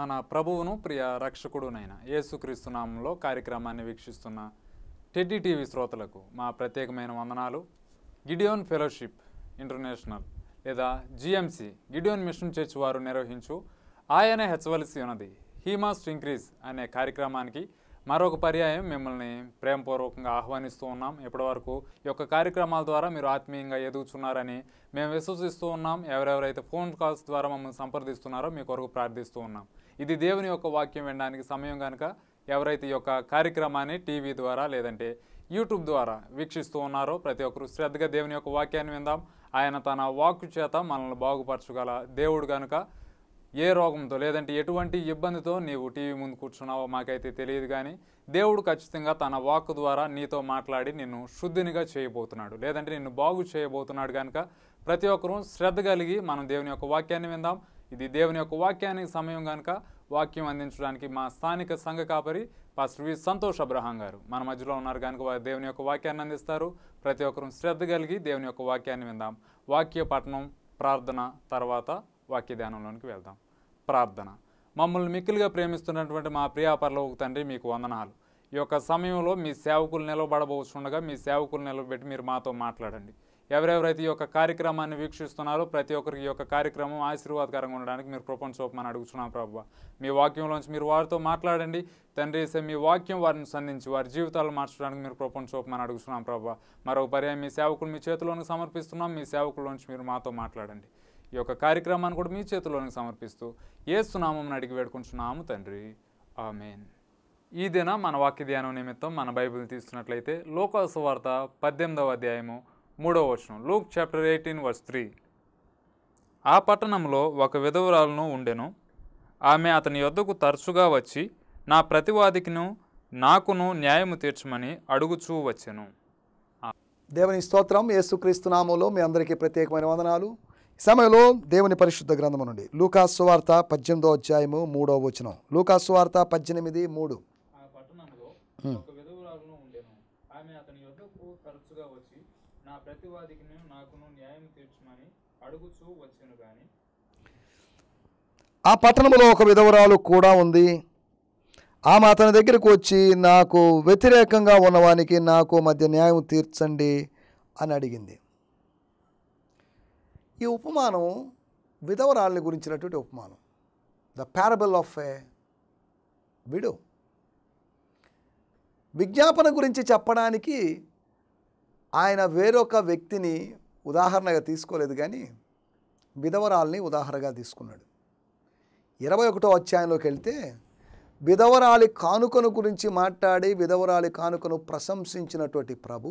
మన ప్రభువును ప్రియ రక్షకుడునైన యేసుక్రీస్తునామంలో కార్యక్రమాన్ని వీక్షిస్తున్న టెడ్డి టీవీ శ్రోతలకు మా ప్రత్యేకమైన వందనాలు గిడియోన్ ఫెలోషిప్ ఇంటర్నేషనల్ లేదా జిఎంసి గిడియోన్ మిషన్ చర్చ్ వారు నిర్వహించు ఆయనే హెచ్చవలసి ఉన్నది హీ మాస్ట్ ఇంక్రీజ్ అనే కార్యక్రమానికి మరొక పర్యాయం మిమ్మల్ని ప్రేమపూర్వకంగా ఆహ్వానిస్తూ ఉన్నాం ఇప్పటివరకు ఈ యొక్క కార్యక్రమాల ద్వారా మీరు ఆత్మీయంగా ఎదుగుచున్నారని మేము విశ్వసిస్తూ ఉన్నాం ఎవరెవరైతే ఫోన్ కాల్స్ ద్వారా మమ్మల్ని సంప్రదిస్తున్నారో మీ కొరకు ప్రార్థిస్తూ ఉన్నాం ఇది దేవుని యొక్క వాక్యం వినడానికి సమయం కనుక ఎవరైతే ఈ యొక్క కార్యక్రమాన్ని టీవీ ద్వారా లేదంటే యూట్యూబ్ ద్వారా వీక్షిస్తూ ఉన్నారో ప్రతి ఒక్కరు శ్రద్ధగా దేవుని యొక్క వాక్యాన్ని విందాం ఆయన తన వాక్కు చేత మనల్ని బాగుపరచగల దేవుడు కనుక ఏ రోగంతో లేదంటే ఎటువంటి ఇబ్బందితో నీవు టీవీ ముందు కూర్చున్నావో మాకైతే తెలియదు కానీ దేవుడు ఖచ్చితంగా తన వాక్ ద్వారా నీతో మాట్లాడి నిన్ను శుద్ధినిగా చేయబోతున్నాడు లేదంటే నిన్ను బాగు చేయబోతున్నాడు కనుక ప్రతి ఒక్కరూ శ్రద్ధ కలిగి మనం దేవుని యొక్క వాక్యాన్ని విందాం ఇది దేవుని యొక్క వాక్యానికి సమయం కనుక వాక్యం అందించడానికి మా స్థానిక సంఘ కాపరి పాస్టర్ వి సంతోష్ అబ్రహాం గారు మన మధ్యలో ఉన్నారు కనుక దేవుని యొక్క వాక్యాన్ని అందిస్తారు ప్రతి ఒక్కరూ శ్రద్ధ కలిగి దేవుని యొక్క వాక్యాన్ని విందాం వాక్య పఠనం ప్రార్థన తర్వాత వాక్య ధ్యానంలోనికి వెళ్దాం ప్రార్థన మమ్మల్ని మిక్కిలిగా ప్రేమిస్తున్నటువంటి మా ప్రియా పర్లవుకు తండ్రి మీకు వందనాలు ఈ యొక్క సమయంలో మీ సేవకులు నిలబడబోచుండగా మీ సేవకులు నిలబెట్టి మీరు మాతో మాట్లాడండి ఎవరెవరైతే ఈ యొక్క కార్యక్రమాన్ని వీక్షిస్తున్నారో ప్రతి ఒక్కరికి ఈ యొక్క కార్యక్రమం ఆశీర్వాదకరంగా ఉండడానికి మీరు ప్రపంచ చూపమని అడుగుతున్నాం ప్రభు మీ వాక్యంలోంచి మీరు వారితో మాట్లాడండి తండ్రి మీ వాక్యం వారిని సంధించి వారి జీవితాలు మార్చడానికి మీరు ప్రపంచ చూపమని అడుగుతున్నాం ప్రభు మరొక పర్యాయం మీ సేవకులు మీ చేతిలోనికి సమర్పిస్తున్నాం మీ నుంచి మీరు మాతో మాట్లాడండి ఈ యొక్క కార్యక్రమాన్ని కూడా మీ చేతిలోనికి సమర్పిస్తూ ఏ ఏస్తున్నామని అడిగి వేడుకుంటున్నాము తండ్రి మెయిన్ ఈ దిన మన వాక్య ధ్యానం నిమిత్తం మన బైబిల్ తీస్తున్నట్లయితే లోకాసు వార్త పద్దెనిమిదవ అధ్యాయము మూడవ వచనం Luke chapter eighteen verse three ఆ పట్టణంలో ఒక విధవరాలను ఉండెను ఆమె అతని యొద్దకు తరచుగా వచ్చి నా ప్రతివాదికిను నాకును న్యాయము తీర్చమని అడుగుచూ వచ్చెను దేవుని స్తోత్రం యేసుక్రీస్తు నామంలో మీ అందరికీ ప్రత్యేకమైన వందనాలు సమయంలో దేవుని పరిశుద్ధ గ్రంథము నుండి వార్త పద్దెనిమిదో అధ్యాయము మూడో వచనం వార్త పద్దెనిమిది మూడు ఆమె అతని తరచుగా వచ్చి నా నేను నాకును న్యాయం తీర్చమని అడుగుచూ వచ్చాను కానీ ఆ పట్టణంలో ఒక విధవరాలు కూడా ఉంది ఆమె అతని దగ్గరకు వచ్చి నాకు వ్యతిరేకంగా ఉన్నవానికి నాకు మధ్య న్యాయం తీర్చండి అని అడిగింది ఈ ఉపమానం విధవరాలని గురించినటువంటి ఉపమానం the parable of a widow విజ్ఞాపన గురించి చెప్పడానికి ఆయన వేరొక వ్యక్తిని ఉదాహరణగా తీసుకోలేదు కానీ విధవరాల్ని ఉదాహరణగా తీసుకున్నాడు ఇరవై ఒకటో అధ్యాయంలోకి వెళ్తే విధవరాలి కానుకను గురించి మాట్లాడి విధవరాలి కానుకను ప్రశంసించినటువంటి ప్రభు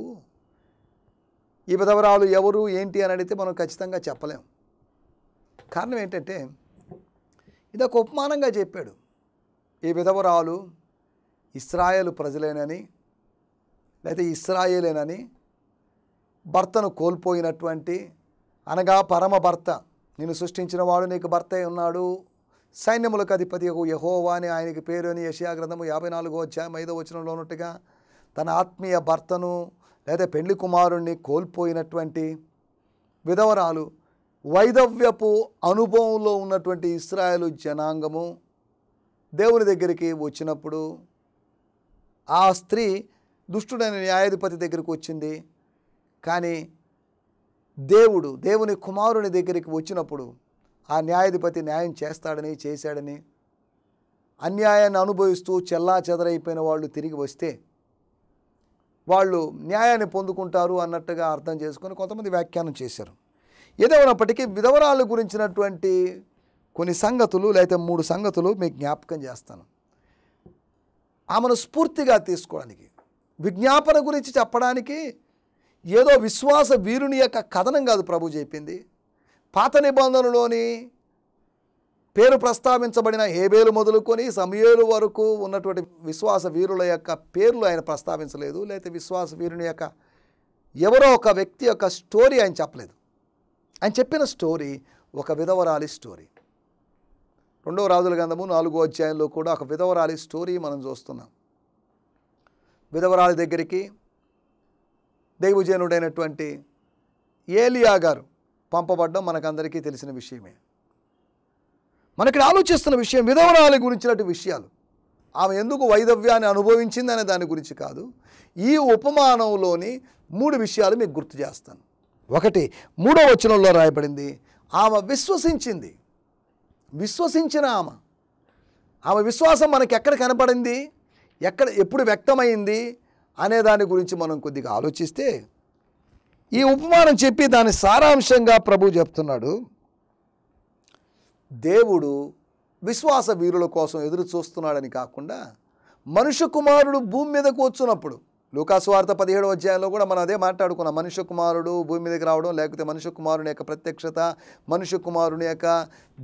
ఈ విధవరాలు ఎవరు ఏంటి అని అడిగితే మనం ఖచ్చితంగా చెప్పలేం కారణం ఏంటంటే ఇదొక ఉపమానంగా చెప్పాడు ఈ విధవరాలు ఇస్రాయేల్ ప్రజలేనని లేకపోతే ఇస్రాయేలేనని భర్తను కోల్పోయినటువంటి అనగా పరమ భర్త నేను సృష్టించిన వాడు నీకు భర్త ఉన్నాడు సైన్యములకు అధిపతి యహోవా అని ఆయనకి పేరు అని యశియా గ్రంథము యాభై నాలుగో అధ్యాయం ఐదో వచనంలో ఉన్నట్టుగా తన ఆత్మీయ భర్తను లేదా పెళ్లి కుమారుణ్ణి కోల్పోయినటువంటి విధవరాలు వైదవ్యపు అనుభవంలో ఉన్నటువంటి ఇస్రాయలు జనాంగము దేవుని దగ్గరికి వచ్చినప్పుడు ఆ స్త్రీ దుష్టుడైన న్యాయాధిపతి దగ్గరికి వచ్చింది కానీ దేవుడు దేవుని కుమారుని దగ్గరికి వచ్చినప్పుడు ఆ న్యాయాధిపతి న్యాయం చేస్తాడని చేశాడని అన్యాయాన్ని అనుభవిస్తూ చెల్లా చెదరైపోయిన వాళ్ళు తిరిగి వస్తే వాళ్ళు న్యాయాన్ని పొందుకుంటారు అన్నట్టుగా అర్థం చేసుకొని కొంతమంది వ్యాఖ్యానం చేశారు ఏదేమైనప్పటికీ విధవరాలు గురించినటువంటి కొన్ని సంగతులు లేకపోతే మూడు సంగతులు మీకు జ్ఞాపకం చేస్తాను ఆమెను స్ఫూర్తిగా తీసుకోవడానికి విజ్ఞాపన గురించి చెప్పడానికి ఏదో విశ్వాస వీరుని యొక్క కథనం కాదు ప్రభు చెప్పింది పాత నిబంధనలోని పేరు ప్రస్తావించబడిన హేబేలు మొదలుకొని సమయలు వరకు ఉన్నటువంటి విశ్వాస వీరుల యొక్క పేర్లు ఆయన ప్రస్తావించలేదు లేకపోతే విశ్వాస వీరుని యొక్క ఎవరో ఒక వ్యక్తి యొక్క స్టోరీ ఆయన చెప్పలేదు ఆయన చెప్పిన స్టోరీ ఒక విధవరాలి స్టోరీ రెండవ రాజుల గంధము నాలుగో అధ్యాయంలో కూడా ఒక విధవరాలి స్టోరీ మనం చూస్తున్నాం విధవరాలి దగ్గరికి దైవజనుడైనటువంటి ఏలియా గారు పంపబడ్డం మనకందరికీ తెలిసిన విషయమే మనకి ఆలోచిస్తున్న విషయం విధవరాలి గురించినటువంటి విషయాలు ఆమె ఎందుకు వైదవ్యాన్ని అనుభవించింది అనే దాని గురించి కాదు ఈ ఉపమానంలోని మూడు విషయాలు మీకు గుర్తు చేస్తాను ఒకటి మూడో వచనంలో రాయబడింది ఆమె విశ్వసించింది విశ్వసించిన ఆమె ఆమె విశ్వాసం మనకి ఎక్కడ కనపడింది ఎక్కడ ఎప్పుడు వ్యక్తమైంది అనే దాని గురించి మనం కొద్దిగా ఆలోచిస్తే ఈ ఉపమానం చెప్పి దాని సారాంశంగా ప్రభు చెప్తున్నాడు దేవుడు విశ్వాస వీరుల కోసం ఎదురు చూస్తున్నాడని కాకుండా మనుష్య కుమారుడు భూమి మీదకు వచ్చినప్పుడు లోకాస్వార్థ పదిహేడు అధ్యాయంలో కూడా మనం అదే మాట్లాడుకున్నాం మనుష్య కుమారుడు భూమి మీదకి రావడం లేకపోతే మనుష్య కుమారుని యొక్క ప్రత్యక్షత మనుష్య కుమారుని యొక్క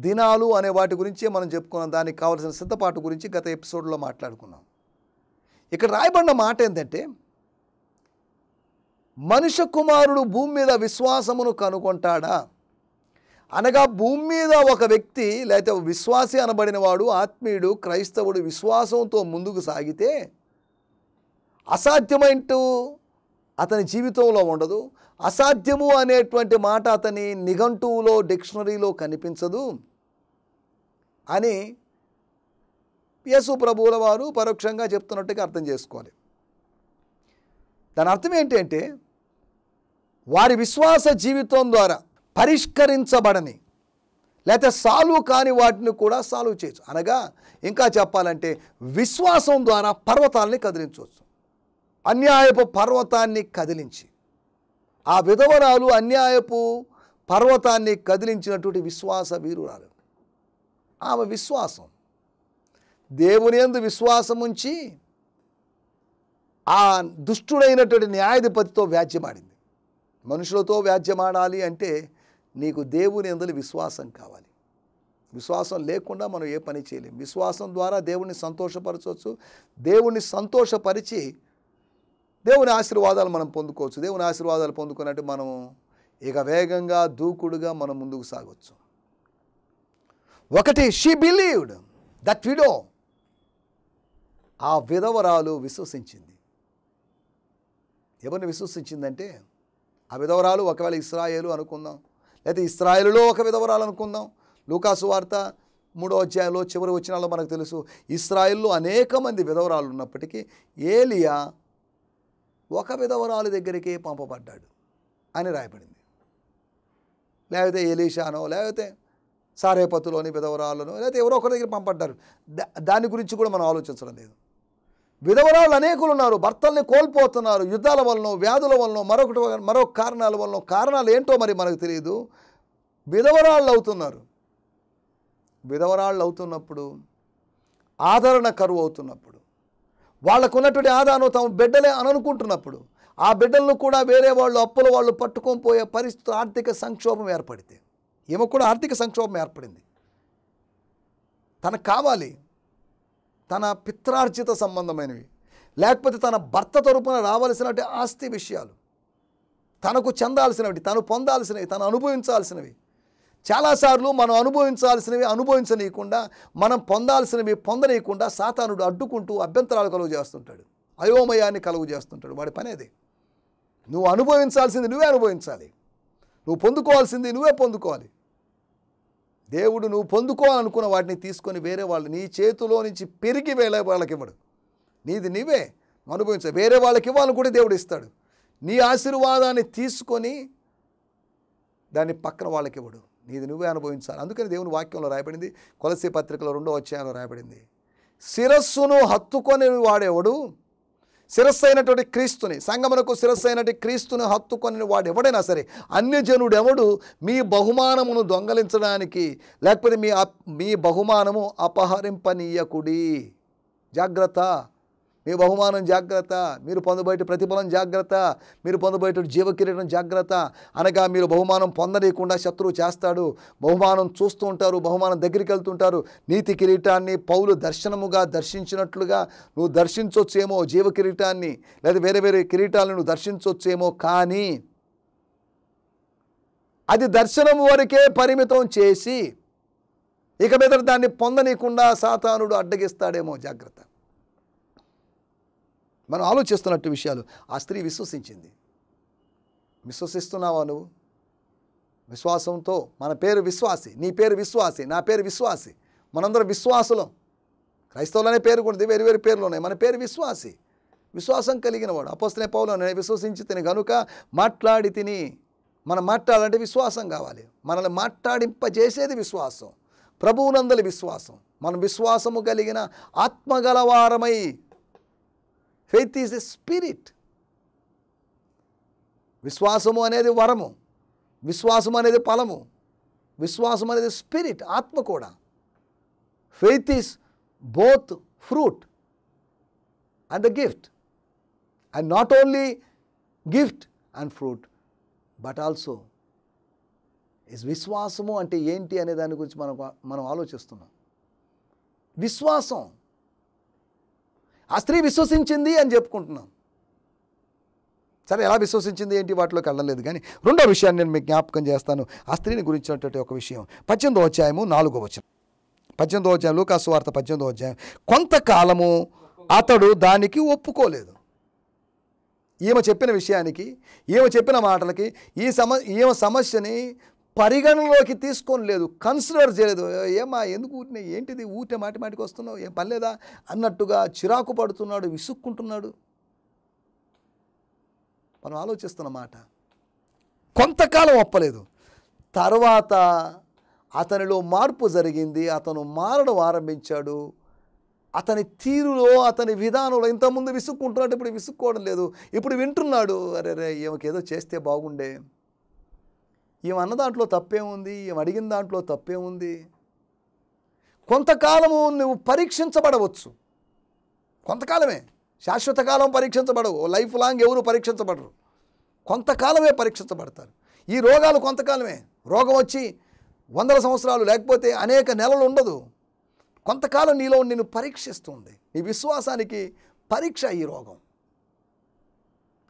దినాలు అనే వాటి గురించి మనం చెప్పుకున్నాం దానికి కావాల్సిన సిద్ధపాటు గురించి గత ఎపిసోడ్లో మాట్లాడుకున్నాం ఇక్కడ రాయబడిన మాట ఏంటంటే మనుష్య కుమారుడు భూమి మీద విశ్వాసమును కనుగొంటాడా అనగా భూమి మీద ఒక వ్యక్తి లేకపోతే విశ్వాసి అనబడిన వాడు ఆత్మీయుడు క్రైస్తవుడు విశ్వాసంతో ముందుకు సాగితే అసాధ్యమైంటూ అతని జీవితంలో ఉండదు అసాధ్యము అనేటువంటి మాట అతని నిఘంటువులో డిక్షనరీలో కనిపించదు అని యేసు ప్రభువుల వారు పరోక్షంగా చెప్తున్నట్టుగా అర్థం చేసుకోవాలి దాని అర్థం ఏంటంటే వారి విశ్వాస జీవితం ద్వారా పరిష్కరించబడని లేకపోతే సాల్వ్ కాని వాటిని కూడా సాల్వ్ చేయొచ్చు అనగా ఇంకా చెప్పాలంటే విశ్వాసం ద్వారా పర్వతాలని కదిలించవచ్చు అన్యాయపు పర్వతాన్ని కదిలించి ఆ విధవరాలు అన్యాయపు పర్వతాన్ని కదిలించినటువంటి విశ్వాస వీరురాలు ఆమె విశ్వాసం దేవుని ఎందు విశ్వాసం ఉంచి ఆ దుష్టుడైనటువంటి న్యాయాధిపతితో వ్యాజ్యమాడింది మనుషులతో వ్యాజ్యమాడాలి అంటే నీకు దేవుని ఎందులో విశ్వాసం కావాలి విశ్వాసం లేకుండా మనం ఏ పని చేయలేము విశ్వాసం ద్వారా దేవుణ్ణి సంతోషపరచవచ్చు దేవుణ్ణి సంతోషపరిచి దేవుని ఆశీర్వాదాలు మనం పొందుకోవచ్చు దేవుని ఆశీర్వాదాలు పొందుకున్నట్టు మనం ఇక వేగంగా దూకుడుగా మనం ముందుకు సాగవచ్చు ఒకటి షీ బిలీవ్డ్ దట్ విడో ఆ విధవరాలు విశ్వసించింది ఎవరిని విశ్వసించిందంటే ఆ విధవరాలు ఒకవేళ ఇస్రాయేలు అనుకుందాం లేకపోతే ఇస్రాయేలులో ఒక విధవరాలు అనుకుందాం లూకాసు వార్త మూడో అధ్యాయంలో చివరి వచ్చినాలో మనకు తెలుసు ఇస్రాయిల్లో అనేక మంది విధవరాలు ఉన్నప్పటికీ ఏలియా ఒక విధవరాలు దగ్గరికే పంపబడ్డాడు అని రాయబడింది లేకపోతే ఏలీషానో లేకపోతే సారేపతులోని విధవరాలను లేకపోతే ఎవరో ఒకరి దగ్గర పంపడ్డారు దాని గురించి కూడా మనం ఆలోచించడం లేదు విధవరాలు అనేకులు ఉన్నారు భర్తల్ని కోల్పోతున్నారు యుద్ధాల వలన వ్యాధుల వలన మరొకటి మరొక కారణాల వలన కారణాలు ఏంటో మరి మనకు తెలియదు విధవరాళ్ళు అవుతున్నారు విధవరాళ్ళు అవుతున్నప్పుడు ఆదరణ కరువు అవుతున్నప్పుడు వాళ్ళకున్నటువంటి ఆదాను తమ బిడ్డలే అని అనుకుంటున్నప్పుడు ఆ బిడ్డలను కూడా వేరే వాళ్ళు అప్పుల వాళ్ళు పట్టుకొని పోయే పరిస్థితి ఆర్థిక సంక్షోభం ఏర్పడితే ఈమె కూడా ఆర్థిక సంక్షోభం ఏర్పడింది తనకు కావాలి తన పిత్రార్జిత సంబంధమైనవి లేకపోతే తన భర్త తరపున రావలసినటువంటి ఆస్తి విషయాలు తనకు చెందాల్సినవి తను పొందాల్సినవి తను అనుభవించాల్సినవి చాలాసార్లు మనం అనుభవించాల్సినవి అనుభవించనీయకుండా మనం పొందాల్సినవి పొందనీయకుండా సాతానుడు అడ్డుకుంటూ అభ్యంతరాలు కలుగు చేస్తుంటాడు అయోమయాన్ని కలుగు చేస్తుంటాడు వాడి పనేది నువ్వు అనుభవించాల్సింది నువ్వే అనుభవించాలి నువ్వు పొందుకోవాల్సింది నువ్వే పొందుకోవాలి దేవుడు నువ్వు పొందుకోవాలనుకున్న వాటిని తీసుకొని వేరే వాళ్ళు నీ చేతిలో నుంచి పెరిగి వేళ వాళ్ళకి ఇవ్వడు నీది నీవే అనుభవించ వేరే వాళ్ళకి ఇవ్వాలని కూడా దేవుడు ఇస్తాడు నీ ఆశీర్వాదాన్ని తీసుకొని దాన్ని పక్కన వాళ్ళకి ఇవ్వడు నీది నువ్వే అనుభవించాలి అందుకని దేవుని వాక్యంలో రాయబడింది కొలసీ పత్రికలో రెండో వచ్చాయంలో రాయబడింది శిరస్సును హత్తుకొని వాడేవాడు శిరస్సు అయినటువంటి క్రీస్తుని సంగమునకు శిరస్సు అయినటువంటి క్రీస్తుని హత్తుకొని వాడు ఎవడైనా సరే అన్యజనుడు ఎవడు మీ బహుమానమును దొంగలించడానికి లేకపోతే మీ మీ బహుమానము అపహరింపనీయకుడి జాగ్రత్త మీ బహుమానం జాగ్రత్త మీరు పొందబోయే ప్రతిఫలం జాగ్రత్త మీరు పొందబోయే జీవకిరీటం జాగ్రత్త అనగా మీరు బహుమానం పొందలేకుండా శత్రువు చేస్తాడు బహుమానం చూస్తూ ఉంటారు బహుమానం దగ్గరికి వెళ్తుంటారు నీతి కిరీటాన్ని పౌలు దర్శనముగా దర్శించినట్లుగా నువ్వు దర్శించవచ్చేమో జీవ కిరీటాన్ని లేదా వేరే వేరే కిరీటాలను నువ్వు దర్శించవచ్చేమో కానీ అది దర్శనం వరకే పరిమితం చేసి ఇక మీద దాన్ని పొందనీయకుండా సాతానుడు అడ్డగిస్తాడేమో జాగ్రత్త మనం ఆలోచిస్తున్నట్టు విషయాలు ఆ స్త్రీ విశ్వసించింది విశ్వసిస్తున్నావా నువ్వు విశ్వాసంతో మన పేరు విశ్వాసి నీ పేరు విశ్వాసి నా పేరు విశ్వాసి మనందరం విశ్వాసులం క్రైస్తవులనే పేరు కూడా వేరు వేరు పేర్లు ఉన్నాయి మన పేరు విశ్వాసి విశ్వాసం కలిగిన వాడు అపోస్తనే పౌలు నేను విశ్వసించి తిని కనుక మాట్లాడి తిని మనం మాట్లాడాలంటే విశ్వాసం కావాలి మనల్ని మాట్లాడింపజేసేది విశ్వాసం ప్రభువునందలి విశ్వాసం మనం విశ్వాసము కలిగిన ఆత్మగలవారమై ఫెయిత్ ఈజ్ ఎ స్పిరిట్ విశ్వాసము అనేది వరము విశ్వాసం అనేది ఫలము విశ్వాసం అనేది స్పిరిట్ ఆత్మ కూడా faith is both fruit and the gift and not only gift and fruit but also is విశ్వాసము అంటే ఏంటి అనే దాని గురించి మనం మనం ఆలోచిస్తున్నాం విశ్వాసం ఆ స్త్రీ విశ్వసించింది అని చెప్పుకుంటున్నాం సరే ఎలా విశ్వసించింది ఏంటి వాటిలోకి వెళ్ళలేదు కానీ రెండో విషయాన్ని నేను మీకు జ్ఞాపకం చేస్తాను ఆ స్త్రీని గురించినటువంటి ఒక విషయం పద్దెనిమిదో అధ్యాయము నాలుగో వచనం పద్దెనిమిదో అధ్యాయం లూకాసు వార్త పద్దెనిమిదో అధ్యాయం కొంతకాలము అతడు దానికి ఒప్పుకోలేదు ఈమె చెప్పిన విషయానికి ఈమె చెప్పిన మాటలకి ఈ సమ ఈమె సమస్యని పరిగణలోకి తీసుకొని లేదు కన్సిడర్ చేయలేదు ఏమా ఎందుకు ఊటినాయి ఏంటిది ఊటే మాటి మాటికి వస్తున్నావు ఏం పర్లేదా అన్నట్టుగా చిరాకు పడుతున్నాడు విసుక్కుంటున్నాడు మనం ఆలోచిస్తున్నమాట కొంతకాలం ఒప్పలేదు తర్వాత అతనిలో మార్పు జరిగింది అతను మారడం ఆరంభించాడు అతని తీరులో అతని విధానంలో ఇంతకుముందు విసుక్కుంటున్నాడు ఇప్పుడు విసుక్కోవడం లేదు ఇప్పుడు వింటున్నాడు అరే రే ఏదో చేస్తే బాగుండే ఈమె అన్న దాంట్లో తప్పేముంది ఈమె అడిగిన దాంట్లో తప్పేముంది కొంతకాలము నువ్వు పరీక్షించబడవచ్చు కొంతకాలమే శాశ్వత కాలం పరీక్షించబడవు లైఫ్ లాంగ్ ఎవరు పరీక్షించబడరు కొంతకాలమే పరీక్షించబడతారు ఈ రోగాలు కొంతకాలమే రోగం వచ్చి వందల సంవత్సరాలు లేకపోతే అనేక నెలలు ఉండదు కొంతకాలం నీలో నిన్ను పరీక్షిస్తుంది నీ విశ్వాసానికి పరీక్ష ఈ రోగం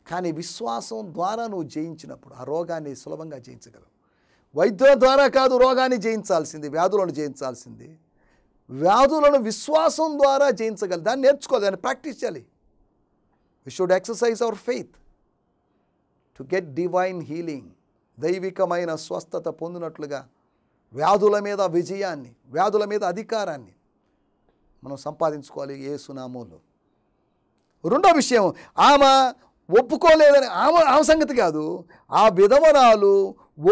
కానీ విశ్వాసం ద్వారా నువ్వు జయించినప్పుడు ఆ రోగాన్ని సులభంగా జయించగలవు వైద్యుల ద్వారా కాదు రోగాన్ని జయించాల్సింది వ్యాధులను జయించాల్సింది వ్యాధులను విశ్వాసం ద్వారా జయించగలి దాన్ని నేర్చుకోవాలి దాన్ని ప్రాక్టీస్ చేయాలి we should exercise our faith to get divine healing దైవికమైన స్వస్థత పొందినట్లుగా వ్యాధుల మీద విజయాన్ని వ్యాధుల మీద అధికారాన్ని మనం సంపాదించుకోవాలి ఏ సునామూలు రెండో విషయం ఆమె ఒప్పుకోలేదని ఆమె ఆమె సంగతి కాదు ఆ విధవరాలు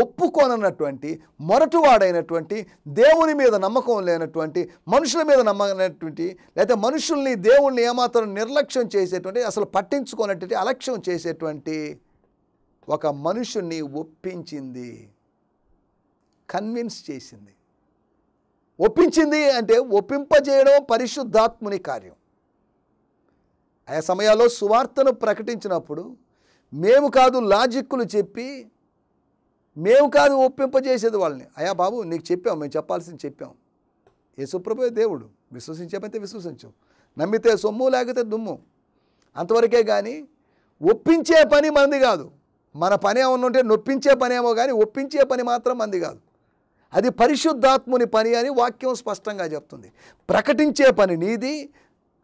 ఒప్పుకోనన్నటువంటి మొరటువాడైనటువంటి దేవుని మీద నమ్మకం లేనటువంటి మనుషుల మీద నమ్మకమైనటువంటి లేకపోతే మనుషుల్ని దేవుణ్ణి ఏమాత్రం నిర్లక్ష్యం చేసేటువంటి అసలు పట్టించుకోనటువంటి అలక్ష్యం చేసేటువంటి ఒక మనుషుని ఒప్పించింది కన్విన్స్ చేసింది ఒప్పించింది అంటే ఒప్పింపజేయడం పరిశుద్ధాత్ముని కార్యం ఆ సమయాల్లో సువార్తను ప్రకటించినప్పుడు మేము కాదు లాజిక్కులు చెప్పి మేము కాదు ఒప్పింపజేసేది వాళ్ళని అయా బాబు నీకు చెప్పాం మేము చెప్పాల్సింది చెప్పాం యేసుప్రభు దేవుడు విశ్వసించమైతే విశ్వసించు నమ్మితే సొమ్ము లేకపోతే దుమ్ము అంతవరకే కానీ ఒప్పించే పని మంది కాదు మన పని ఉంటే నొప్పించే పని ఏమో కానీ ఒప్పించే పని మాత్రం మంది కాదు అది పరిశుద్ధాత్ముని పని అని వాక్యం స్పష్టంగా చెప్తుంది ప్రకటించే పని నీది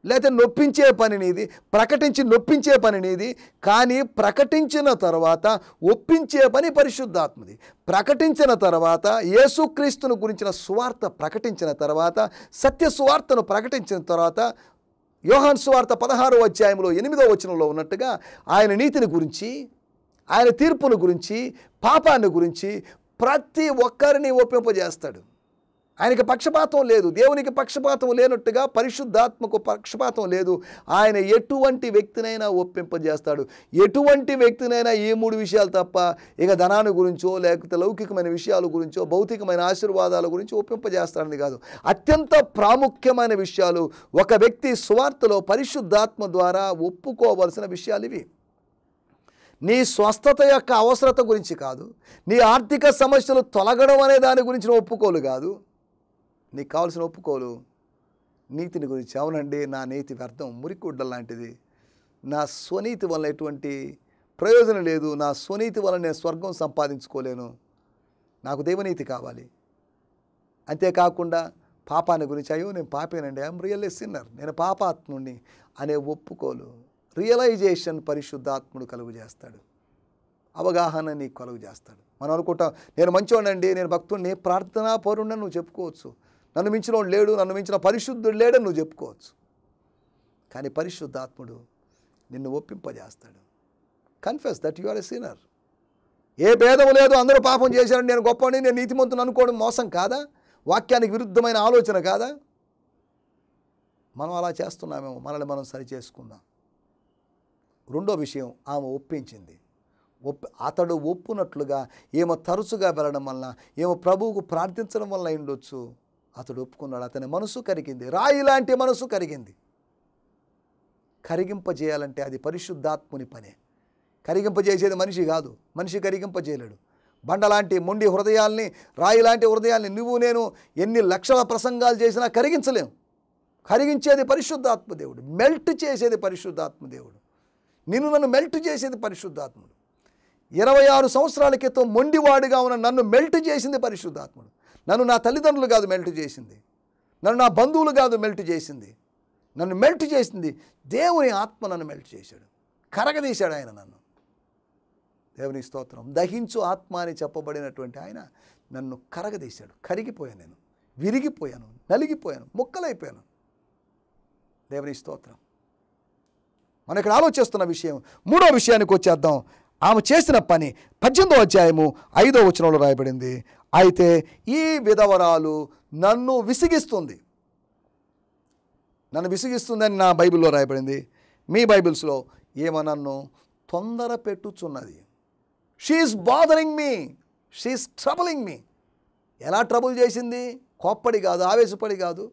లేకపోతే నొప్పించే పనినిది ప్రకటించి నొప్పించే పనినిది కానీ ప్రకటించిన తర్వాత ఒప్పించే పని పరిశుద్ధాత్మది ప్రకటించిన తర్వాత యేసుక్రీస్తును గురించిన సువార్త ప్రకటించిన తర్వాత సత్య సువార్తను ప్రకటించిన తర్వాత యోహాన్ సువార్త పదహారో అధ్యాయంలో ఎనిమిదో వచనంలో ఉన్నట్టుగా ఆయన నీతిని గురించి ఆయన తీర్పును గురించి పాపాన్ని గురించి ప్రతి ఒక్కరిని ఒప్పింపజేస్తాడు ఆయనకి పక్షపాతం లేదు దేవునికి పక్షపాతం లేనట్టుగా పరిశుద్ధాత్మకు పక్షపాతం లేదు ఆయన ఎటువంటి వ్యక్తినైనా ఒప్పింపజేస్తాడు ఎటువంటి వ్యక్తినైనా ఈ మూడు విషయాలు తప్ప ఇక ధనాన్ని గురించో లేకపోతే లౌకికమైన విషయాల గురించో భౌతికమైన ఆశీర్వాదాల గురించి ఒప్పింపజేస్తాడని కాదు అత్యంత ప్రాముఖ్యమైన విషయాలు ఒక వ్యక్తి సువార్తలో పరిశుద్ధాత్మ ద్వారా ఒప్పుకోవలసిన విషయాలు ఇవి నీ స్వస్థత యొక్క అవసరత గురించి కాదు నీ ఆర్థిక సమస్యలు తొలగడం అనే దాని గురించి ఒప్పుకోలు కాదు నీకు కావాల్సిన ఒప్పుకోలు నీతిని గురించి అవునండి నా నీతి వ్యర్థం మురికుడ్డ లాంటిది నా స్వనీతి వల్ల ఎటువంటి ప్రయోజనం లేదు నా స్వనీతి వల్ల నేను స్వర్గం సంపాదించుకోలేను నాకు దైవనీతి కావాలి అంతేకాకుండా పాపాన్ని గురించి అయ్యో నేను పాపేనండి ఐఎమ్ రియల్లీ సిన్నర్ నేను పాపాత్ముడిని అనే ఒప్పుకోలు రియలైజేషన్ పరిశుద్ధాత్ముడు కలుగు చేస్తాడు అవగాహన నీకు కలుగు చేస్తాడు మనం అనుకుంటాం నేను మంచోడండి నేను భక్తుడిని ప్రార్థనా పౌరుణ్ణి నువ్వు చెప్పుకోవచ్చు నన్ను మించిన లేడు నన్ను మించిన పరిశుద్ధుడు లేడని నువ్వు చెప్పుకోవచ్చు కానీ పరిశుద్ధాత్ముడు నిన్ను ఒప్పింపజేస్తాడు confess that you are a sinner ఏ భేదము లేదు అందరూ పాపం చేశారు నేను గొప్పని నేను నీతిమంతుని అనుకోవడం మోసం కాదా వాక్యానికి విరుద్ధమైన ఆలోచన కాదా మనం అలా చేస్తున్నామేమో మనల్ని మనం సరి చేసుకుందాం రెండో విషయం ఆమె ఒప్పించింది ఒప్పి అతడు ఒప్పునట్లుగా ఏమో తరచుగా వెళ్ళడం వలన ఏమో ప్రభువుకు ప్రార్థించడం వల్ల ఉండొచ్చు అతడు ఒప్పుకున్నాడు అతని మనసు కరిగింది రాయి లాంటి మనసు కరిగింది కరిగింపజేయాలంటే అది పరిశుద్ధాత్ముని పనే కరిగింపజేసేది మనిషి కాదు మనిషి కరిగింపజేయలేడు బండలాంటి మొండి హృదయాల్ని రాయి లాంటి హృదయాల్ని నువ్వు నేను ఎన్ని లక్షల ప్రసంగాలు చేసినా కరిగించలేము కరిగించేది పరిశుద్ధాత్మదేవుడు మెల్ట్ చేసేది పరిశుద్ధాత్మదేవుడు నిన్ను నన్ను మెల్ట్ చేసేది పరిశుద్ధాత్ముడు ఇరవై ఆరు సంవత్సరాల క్రితం మొండివాడిగా ఉన్న నన్ను మెల్ట్ చేసింది పరిశుద్ధాత్ముడు నన్ను నా తల్లిదండ్రులు కాదు మెల్ట్ చేసింది నన్ను నా బంధువులు కాదు మెల్ట్ చేసింది నన్ను మెల్ట్ చేసింది దేవుని ఆత్మ నన్ను మెల్ట్ చేశాడు కరగదీశాడు ఆయన నన్ను దేవుని స్తోత్రం దహించు ఆత్మ అని చెప్పబడినటువంటి ఆయన నన్ను కరగదీశాడు కరిగిపోయాను నేను విరిగిపోయాను నలిగిపోయాను ముక్కలైపోయాను దేవుని స్తోత్రం మన ఇక్కడ ఆలోచిస్తున్న విషయం మూడో విషయానికి వచ్చేద్దాం ఆమె చేసిన పని పద్దెనిమిదో అధ్యాయము ఐదో వచనంలో రాయబడింది అయితే ఈ విధవరాలు నన్ను విసిగిస్తుంది నన్ను విసిగిస్తుందని నా బైబిల్లో రాయబడింది మీ బైబిల్స్లో ఏమో నన్ను తొందర పెట్టుచున్నది she's bothering me she's troubling me ఎలా ట్రబుల్ చేసింది కోప్పడి కాదు ఆవేశపడి కాదు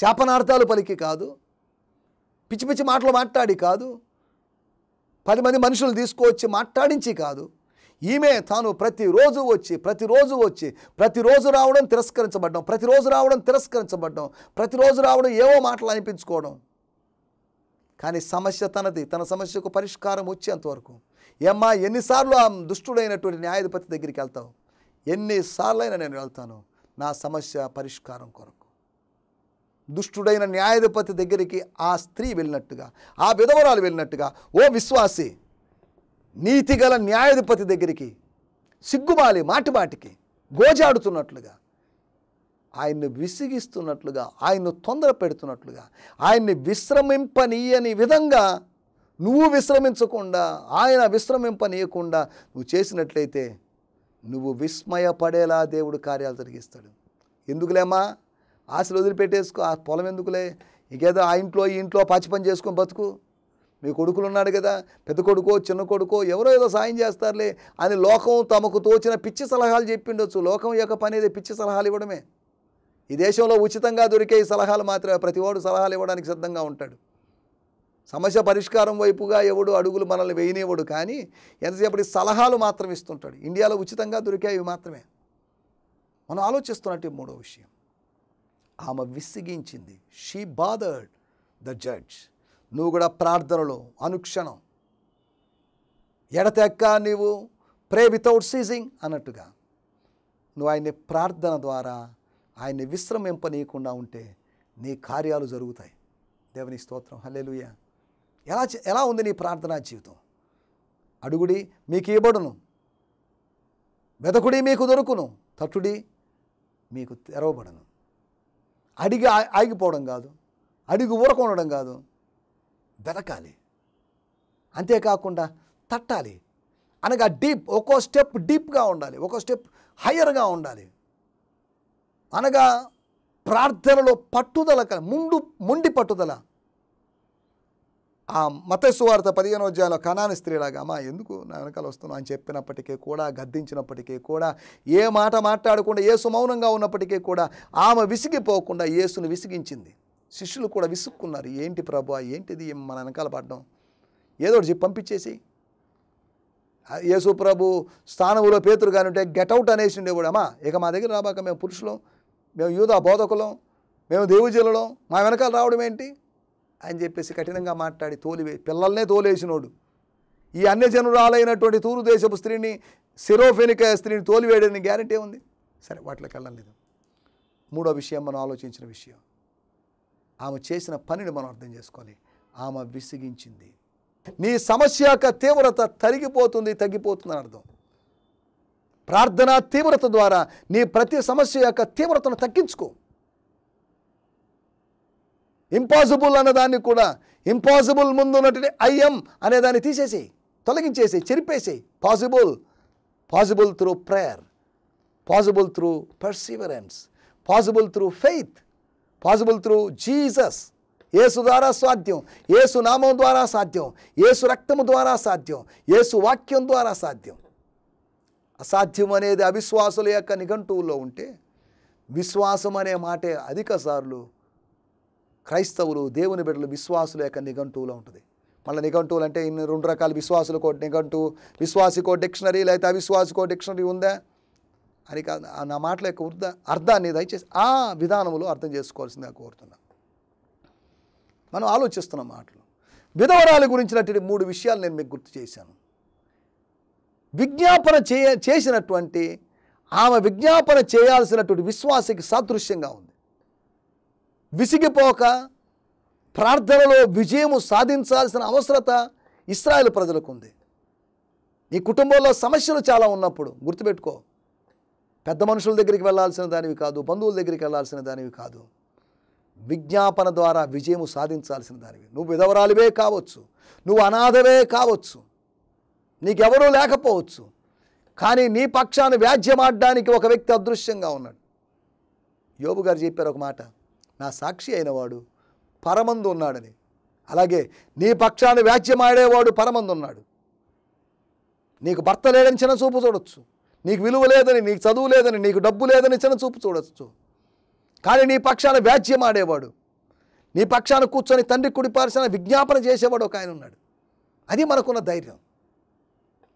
శాపనార్థాలు పలికి కాదు పిచ్చి పిచ్చి మాటలు మాట్లాడి కాదు పది మంది మనుషులు తీసుకువచ్చి మాట్లాడించి కాదు ఈమె తాను ప్రతిరోజు వచ్చి ప్రతిరోజు వచ్చి ప్రతిరోజు రావడం తిరస్కరించబడ్డం ప్రతిరోజు రావడం తిరస్కరించబడ్డం ప్రతిరోజు రావడం ఏవో మాటలు అనిపించుకోవడం కానీ సమస్య తనది తన సమస్యకు పరిష్కారం వచ్చేంతవరకు ఏమ్మా ఎన్నిసార్లు ఆ దుష్టుడైనటువంటి న్యాయాధిపతి దగ్గరికి వెళ్తావు ఎన్నిసార్లైనా నేను వెళ్తాను నా సమస్య పరిష్కారం కొరకు దుష్టుడైన న్యాయాధిపతి దగ్గరికి ఆ స్త్రీ వెళ్ళినట్టుగా ఆ విధవరాలు వెళ్ళినట్టుగా ఓ విశ్వాసి నీతిగల న్యాయాధిపతి దగ్గరికి సిగ్గుబాలి మాటిమాటికి గోజాడుతున్నట్లుగా ఆయన్ని విసిగిస్తున్నట్లుగా ఆయన్ను తొందర పెడుతున్నట్లుగా ఆయన్ని విశ్రమింపనీయని విధంగా నువ్వు విశ్రమించకుండా ఆయన విశ్రమింపనీయకుండా నువ్వు చేసినట్లయితే నువ్వు విస్మయపడేలా దేవుడు కార్యాలు జరిగిస్తాడు ఎందుకులేమ్మా ఆశలు వదిలిపెట్టేసుకో ఆ పొలం ఎందుకులే ఇంకేదో ఆ ఇంట్లో ఈ ఇంట్లో పాచి పని చేసుకొని బతుకు మీ కొడుకులు ఉన్నాడు కదా పెద్ద కొడుకో చిన్న కొడుకో ఎవరో ఏదో సాయం చేస్తారులే అని లోకం తమకు తోచిన పిచ్చి సలహాలు చెప్పిండొచ్చు లోకం యొక్క పని ఇది పిచ్చి సలహాలు ఇవ్వడమే ఈ దేశంలో ఉచితంగా దొరికే ఈ సలహాలు మాత్రమే ప్రతివాడు సలహాలు ఇవ్వడానికి సిద్ధంగా ఉంటాడు సమస్య పరిష్కారం వైపుగా ఎవడు అడుగులు మనల్ని వేయనివ్వడు కానీ ఎంతసేపటి సలహాలు మాత్రం ఇస్తుంటాడు ఇండియాలో ఉచితంగా దొరికేవి మాత్రమే మనం ఆలోచిస్తున్నట్టు మూడో విషయం ఆమె విసిగించింది షీ బాదర్డ్ ద జడ్జ్ నువ్వు కూడా ప్రార్థనలో అనుక్షణం ఎడతెక్క నీవు ప్రే వితౌట్ సీజింగ్ అన్నట్టుగా నువ్వు ఆయన్ని ప్రార్థన ద్వారా ఆయన్ని విశ్రమింపనీయకుండా ఉంటే నీ కార్యాలు జరుగుతాయి దేవుని స్తోత్రం హలేలుయ ఎలా ఎలా ఉంది నీ ప్రార్థనా జీవితం అడుగుడి మీకు ఇవ్వబడును వెతకుడి మీకు దొరుకును తట్టుడి మీకు తెరవబడను అడిగి ఆగిపోవడం కాదు అడిగి ఊరకొనడం కాదు వెతకాలి అంతేకాకుండా తట్టాలి అనగా డీప్ ఒక్కో స్టెప్ డీప్గా ఉండాలి ఒక్కో స్టెప్ హయ్యర్గా ఉండాలి అనగా ప్రార్థనలో పట్టుదల ముండు ముండి పట్టుదల ఆ మతస్వార్త పదిహేనో అధ్యాయంలో కణాని స్త్రీలాగా అమ్మా ఎందుకు నా వెనకాల వస్తున్నా అని చెప్పినప్పటికీ కూడా గద్దించినప్పటికీ కూడా ఏ మాట మాట్లాడకుండా ఏసు మౌనంగా ఉన్నప్పటికీ కూడా ఆమె విసిగిపోకుండా యేసును విసిగించింది శిష్యులు కూడా విసుక్కున్నారు ఏంటి ప్రభు ఏంటిది మన వెనకాల పడ్డం ఏదో ఒకటి పంపించేసి యేసు ప్రభు స్థానంలో పేతురు ఉంటే గెటౌట్ అనేసి ఉండేవాడు అమ్మా ఇక మా దగ్గర రాబాక మేము పురుషులం మేము యూదా బోధకులం మేము దేవుజీలడం మా వెనకాల రావడం ఏంటి అని చెప్పేసి కఠినంగా మాట్లాడి తోలివే పిల్లల్నే తోలేసినోడు ఈ అన్ని జనురాలైనటువంటి తూరు దేశపు స్త్రీని సిరోఫెనిక స్త్రీని తోలివేయడానికి గ్యారంటీ ఉంది సరే వాటిలోకి వెళ్ళలేదు మూడో విషయం మనం ఆలోచించిన విషయం ఆమె చేసిన పనిని మనం అర్థం చేసుకోవాలి ఆమె విసిగించింది నీ సమస్య యొక్క తీవ్రత తరిగిపోతుంది తగ్గిపోతుందని అర్థం ప్రార్థన తీవ్రత ద్వారా నీ ప్రతి సమస్య యొక్క తీవ్రతను తగ్గించుకో ఇంపాసిబుల్ అన్నదాన్ని కూడా ఇంపాసిబుల్ ముందు ఉన్నటువంటి ఐఎం అనేదాన్ని తీసేసి తొలగించేసి చెరిపేసి possible possible through prayer possible through perseverance possible through faith possible through Jesus ఏసు ద్వారా సాధ్యం ఏసు నామం ద్వారా సాధ్యం ఏసు రక్తము ద్వారా సాధ్యం ఏసు వాక్యం ద్వారా సాధ్యం అసాధ్యం అనేది అవిశ్వాసుల యొక్క నిఘంటువులో ఉంటే విశ్వాసం అనే మాటే అధిక సార్లు క్రైస్తవులు దేవుని బిడ్డలు విశ్వాసుల యొక్క నిఘంటువులో ఉంటుంది మళ్ళీ నిఘంటువులు అంటే ఇన్ని రెండు రకాల కోటి నిఘంటు విశ్వాసికో డిక్షనరీ లేకపోతే అవిశ్వాసికో డిక్షనరీ ఉందా అని కాదు నా మాటల యొక్క వృద్ధ అర్థాన్ని దయచేసి ఆ విధానములు అర్థం చేసుకోవాల్సిందిగా కోరుతున్నాను మనం ఆలోచిస్తున్న మాటలు విధవరాలు గురించినటువంటి మూడు విషయాలు నేను మీకు గుర్తు చేశాను విజ్ఞాపన చేయ చేసినటువంటి ఆమె విజ్ఞాపన చేయాల్సినటువంటి విశ్వాసకి సాదృశ్యంగా ఉంది విసిగిపోక ప్రార్థనలో విజయము సాధించాల్సిన అవసరత ఇస్రాయేల్ ప్రజలకు ఉంది ఈ కుటుంబంలో సమస్యలు చాలా ఉన్నప్పుడు గుర్తుపెట్టుకో పెద్ద మనుషుల దగ్గరికి వెళ్లాల్సిన దానివి కాదు బంధువుల దగ్గరికి వెళ్లాల్సిన దానివి కాదు విజ్ఞాపన ద్వారా విజయము సాధించాల్సిన దానివి నువ్వు విధవరాలివే కావచ్చు నువ్వు అనాథవే కావచ్చు నీకెవరూ లేకపోవచ్చు కానీ నీ పక్షాన్ని వ్యాజ్యమాడడానికి ఒక వ్యక్తి అదృశ్యంగా ఉన్నాడు యోబు గారు చెప్పారు ఒక మాట నా సాక్షి అయినవాడు పరమందు ఉన్నాడని అలాగే నీ పక్షాన్ని వ్యాజ్యమాడేవాడు పరమందు ఉన్నాడు నీకు భర్త లేడని చిన్న చూపు చూడొచ్చు నీకు విలువ లేదని నీకు చదువు లేదని నీకు డబ్బు లేదని చిన్న చూపు చూడవచ్చు కానీ నీ పక్షాన వ్యాజ్యం ఆడేవాడు నీ పక్షాన కూర్చొని తండ్రి కుడిపార్చిన విజ్ఞాపన చేసేవాడు ఒక ఆయన ఉన్నాడు అది మనకున్న ధైర్యం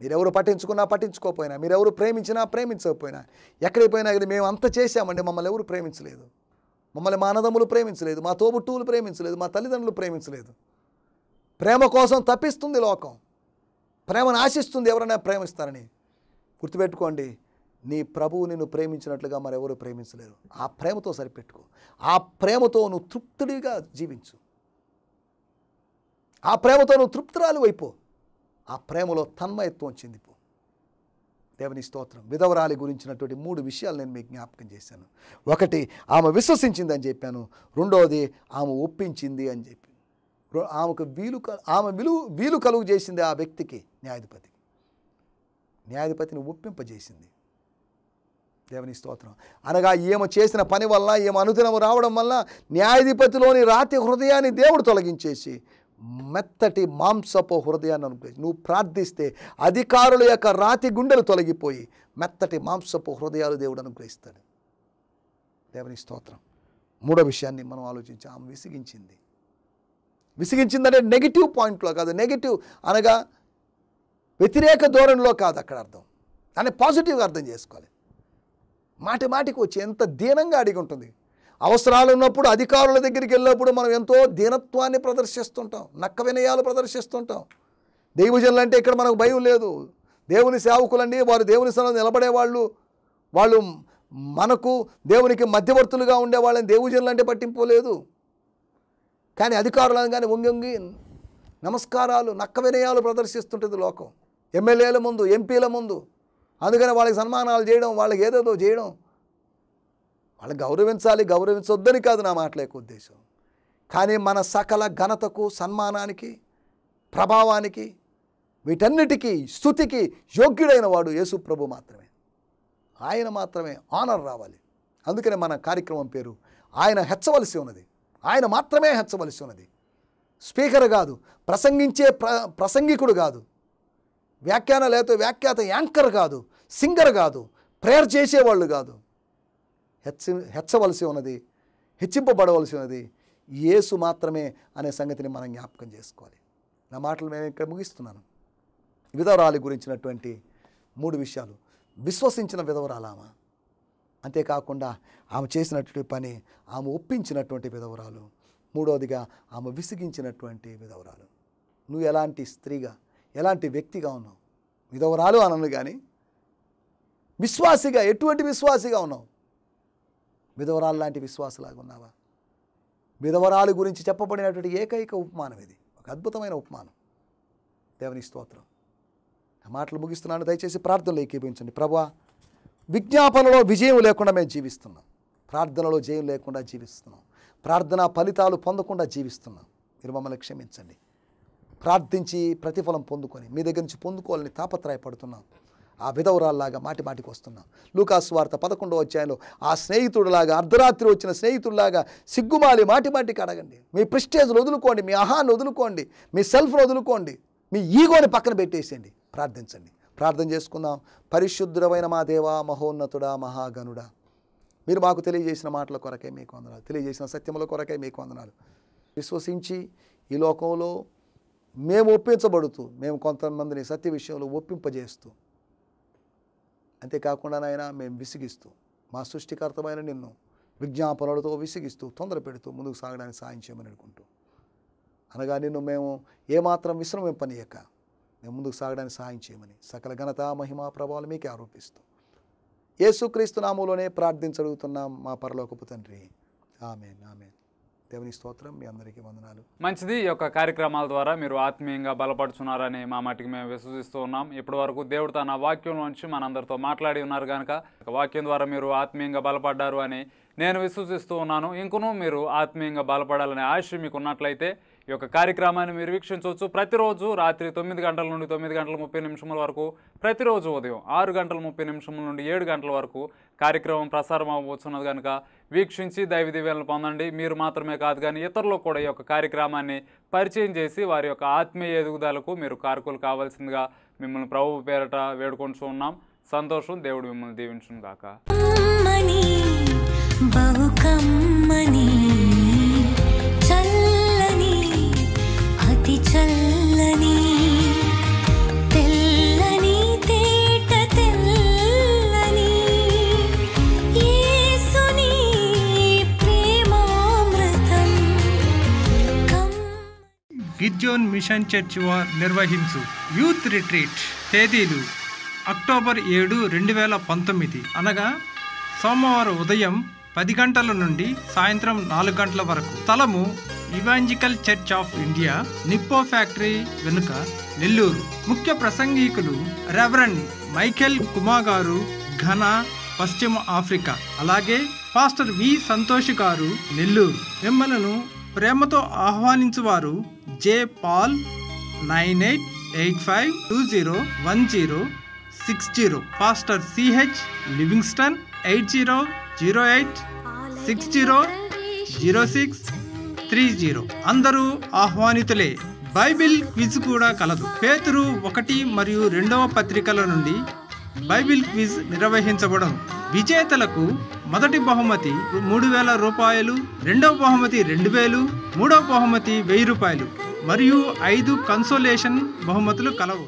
మీరెవరు పట్టించుకున్నా పట్టించుకోకపోయినా మీరెవరు ప్రేమించినా ప్రేమించకపోయినా ఎక్కడికి పోయినా కానీ మేము అంత చేశామండి మమ్మల్ని ఎవరు ప్రేమించలేదు మమ్మల్ని మా అన్నదమ్ములు ప్రేమించలేదు మా తోబుట్టువులు ప్రేమించలేదు మా తల్లిదండ్రులు ప్రేమించలేదు ప్రేమ కోసం తప్పిస్తుంది లోకం ప్రేమను ఆశిస్తుంది ఎవరైనా ప్రేమిస్తారని గుర్తుపెట్టుకోండి నీ ప్రభువు నిన్ను ప్రేమించినట్లుగా మరెవరు ప్రేమించలేరు ఆ ప్రేమతో సరిపెట్టుకో ఆ ప్రేమతో నువ్వు తృప్తుడిగా జీవించు ఆ ప్రేమతో నువ్వు తృప్తురాలు అయిపో ఆ ప్రేమలో తన్మయత్వం చెందిపో దేవుని స్తోత్రం విధవరాలి గురించినటువంటి మూడు విషయాలు నేను మీకు జ్ఞాపకం చేశాను ఒకటి ఆమె విశ్వసించింది అని చెప్పాను రెండోది ఆమె ఒప్పించింది అని చెప్పి ఆమెకు వీలు ఆమె విలువ వీలు కలుగు చేసింది ఆ వ్యక్తికి న్యాయాధిపతికి న్యాయాధిపతిని ఒప్పింపజేసింది దేవుని స్తోత్రం అనగా ఏమ చేసిన పని వల్ల ఈమె అనుదినం రావడం వల్ల న్యాయాధిపతిలోని రాతి హృదయాన్ని దేవుడు తొలగించేసి మెత్తటి మాంసపు హృదయాన్ని అనుగ్రహించి నువ్వు ప్రార్థిస్తే అధికారుల యొక్క రాతి గుండెలు తొలగిపోయి మెత్తటి మాంసపు హృదయాలు దేవుడు అనుగ్రహిస్తాడు దేవుని స్తోత్రం మూడో విషయాన్ని మనం ఆలోచించి ఆమె విసిగించింది విసిగించిందంటే నెగిటివ్ పాయింట్లో కాదు నెగిటివ్ అనగా వ్యతిరేక ధోరణిలో కాదు అక్కడ అర్థం దాన్ని పాజిటివ్గా అర్థం చేసుకోవాలి మాటి మాటికి వచ్చి ఎంత దీనంగా అడిగి ఉంటుంది అవసరాలు ఉన్నప్పుడు అధికారుల దగ్గరికి వెళ్ళినప్పుడు మనం ఎంతో దీనత్వాన్ని ప్రదర్శిస్తుంటాం నక్క వినయాలు ప్రదర్శిస్తుంటాం దైవజనులు అంటే ఇక్కడ మనకు భయం లేదు దేవుని సేవకులండి వారు దేవుని సమయం నిలబడేవాళ్ళు వాళ్ళు మనకు దేవునికి మధ్యవర్తులుగా ఉండేవాళ్ళని దేవుజనులు అంటే పట్టింపు లేదు కానీ అధికారులను కానీ వంగి నమస్కారాలు నక్క వినయాలు ప్రదర్శిస్తుంటుంది లోకం ఎమ్మెల్యేల ముందు ఎంపీల ముందు అందుకని వాళ్ళకి సన్మానాలు చేయడం వాళ్ళకి ఏదేదో చేయడం వాళ్ళు గౌరవించాలి గౌరవించొద్దని కాదు నా మాటల యొక్క ఉద్దేశం కానీ మన సకల ఘనతకు సన్మానానికి ప్రభావానికి వీటన్నిటికీ స్థుతికి యోగ్యుడైన వాడు యేసు ప్రభు మాత్రమే ఆయన మాత్రమే ఆనర్ రావాలి అందుకనే మన కార్యక్రమం పేరు ఆయన హెచ్చవలసి ఉన్నది ఆయన మాత్రమే హెచ్చవలసి ఉన్నది స్పీకర్ కాదు ప్రసంగించే ప్ర ప్రసంగికుడు కాదు వ్యాఖ్యాన లేకపోతే వ్యాఖ్యాత యాంకర్ కాదు సింగర్ కాదు ప్రేయర్ చేసేవాళ్ళు కాదు హెచ్చ హెచ్చవలసి ఉన్నది హెచ్చింపబడవలసి ఉన్నది యేసు మాత్రమే అనే సంగతిని మనం జ్ఞాపకం చేసుకోవాలి నా మాటలు నేను ఇక్కడ ముగిస్తున్నాను విధవరాలి గురించినటువంటి మూడు విషయాలు విశ్వసించిన విధవరాలామా అంతేకాకుండా ఆమె చేసినటువంటి పని ఆమె ఒప్పించినటువంటి విధవరాలు మూడవదిగా ఆమె విసిగించినటువంటి విధవరాలు నువ్వు ఎలాంటి స్త్రీగా ఎలాంటి వ్యక్తిగా ఉన్నావు విధవరాలు అనను కానీ విశ్వాసిగా ఎటువంటి విశ్వాసిగా ఉన్నావు విధవరాలు లాంటి విశ్వాసలాగా ఉన్నావా విధవరాలు గురించి చెప్పబడినటువంటి ఏకైక ఉపమానం ఇది ఒక అద్భుతమైన ఉపమానం దేవుని స్తోత్రం ఆ మాటలు ముగిస్తున్నాను దయచేసి ప్రార్థనలు ఏకీపించండి ప్రభా విజ్ఞాపనలో విజయం లేకుండా మేము జీవిస్తున్నాం ప్రార్థనలో జయం లేకుండా జీవిస్తున్నాం ప్రార్థనా ఫలితాలు పొందకుండా జీవిస్తున్నాం మీరు మమ్మల్ని క్షమించండి ప్రార్థించి ప్రతిఫలం పొందుకొని మీ దగ్గర నుంచి పొందుకోవాలని తాపత్రయపడుతున్నాం ఆ విధవరాల్లాగా మాటి మాటికి వస్తున్నాం లూకాసు వార్త పదకొండో అధ్యాయంలో ఆ స్నేహితుడిలాగా అర్ధరాత్రి వచ్చిన స్నేహితుడిలాగా సిగ్గుమాలి మాటి మాటికి అడగండి మీ ప్రిస్టేజ్లు వదులుకోండి మీ ఆహాన్ని వదులుకోండి మీ సెల్ఫ్ను వదులుకోండి మీ ఈగోని పక్కన పెట్టేసేయండి ప్రార్థించండి ప్రార్థన చేసుకుందాం పరిశుద్ధమైన మా దేవా మహోన్నతుడా మహాగనుడా మీరు మాకు తెలియజేసిన మాటల కొరకే మీకు వందనాలు తెలియజేసిన సత్యముల కొరకే మీకు వందనాలు విశ్వసించి ఈ లోకంలో మేము ఒప్పించబడుతూ మేము కొంతమందిని సత్య విషయంలో ఒప్పింపజేస్తూ అంతేకాకుండా నాయన మేము విసిగిస్తూ మా సృష్టికర్తమైన నిన్ను విజ్ఞాపనలతో విసిగిస్తూ తొందర పెడుతూ ముందుకు సాగడానికి సాయం చేయమని అనుకుంటూ అనగా నిన్ను మేము ఏమాత్రం విశ్రమింపనీయక మేము ముందుకు సాగడానికి సాయం చేయమని సకల ఘనత మహిమా ప్రభావాలు మీకే ఆరోపిస్తూ యేసుక్రీస్తు నామంలోనే ప్రార్థించగలుగుతున్నాం మా పరలోకపు తండ్రి ఆమెన్ ఆమెన్ దేవుని స్తోత్రం మీ అందరికీ వందనాలు మంచిది ఈ యొక్క కార్యక్రమాల ద్వారా మీరు ఆత్మీయంగా బలపడుచున్నారని మా మటుకు మేము విశ్వసిస్తూ ఉన్నాం ఇప్పటి వరకు దేవుడు తన వాక్యం నుంచి మనందరితో మాట్లాడి ఉన్నారు కనుక వాక్యం ద్వారా మీరు ఆత్మీయంగా బలపడ్డారు అని నేను విశ్వసిస్తూ ఉన్నాను ఇంకనూ మీరు ఆత్మీయంగా బలపడాలనే ఆశ మీకు ఉన్నట్లయితే ఈ యొక్క కార్యక్రమాన్ని మీరు వీక్షించవచ్చు ప్రతిరోజు రాత్రి తొమ్మిది గంటల నుండి తొమ్మిది గంటల ముప్పై నిమిషముల వరకు ప్రతిరోజు ఉదయం ఆరు గంటల ముప్పై నిమిషముల నుండి ఏడు గంటల వరకు కార్యక్రమం ప్రసారం అవ్వబోతున్నది కనుక వీక్షించి దైవ పొందండి మీరు మాత్రమే కాదు కానీ ఇతరులకు కూడా ఈ యొక్క కార్యక్రమాన్ని పరిచయం చేసి వారి యొక్క ఆత్మీయ ఎదుగుదలకు మీరు కార్కులు కావాల్సిందిగా మిమ్మల్ని ప్రభు పేరట వేడుకొంటూ ఉన్నాం సంతోషం దేవుడు మిమ్మల్ని దీవించును గాక బహుకమ్మని గిజోన్ మిషన్ చర్చ్ వార్ నిర్వహించు యూత్ రిట్రీట్ తేదీలు అక్టోబర్ ఏడు రెండు వేల పంతొమ్మిది అనగా సోమవారం ఉదయం పది గంటల నుండి సాయంత్రం నాలుగు గంటల వరకు స్థలము evangelical church of India Nippo factory వెనుక నెల్లూరు ముఖ్య ప్రసంగికులు రెవరెండ్ మైఖేల్ కుమా గారు ఘనా పశ్చిమ ఆఫ్రికా అలాగే పాస్టర్ వి సంతోష్ గారు నెల్లూరు మిమ్మలను ప్రేమతో ఆహ్వానించువారు J Paul nine eight eight five two zero one zero six zero pastor CH Livingston eight zero zero eight six zero zero six three zero అందరూ ఆహ్వానితులే బైబిల్ క్విజ్ కూడా కలదు పేతురు ఒకటి మరియు రెండవ పత్రికల నుండి బైబిల్ క్విజ్ నిర్వహించబడం విజేతలకు మొదటి బహుమతి మూడు వేల రూపాయలు రెండవ బహుమతి రెండు వేలు మూడవ బహుమతి వెయ్యి రూపాయలు మరియు ఐదు కన్సోలేషన్ బహుమతులు కలవు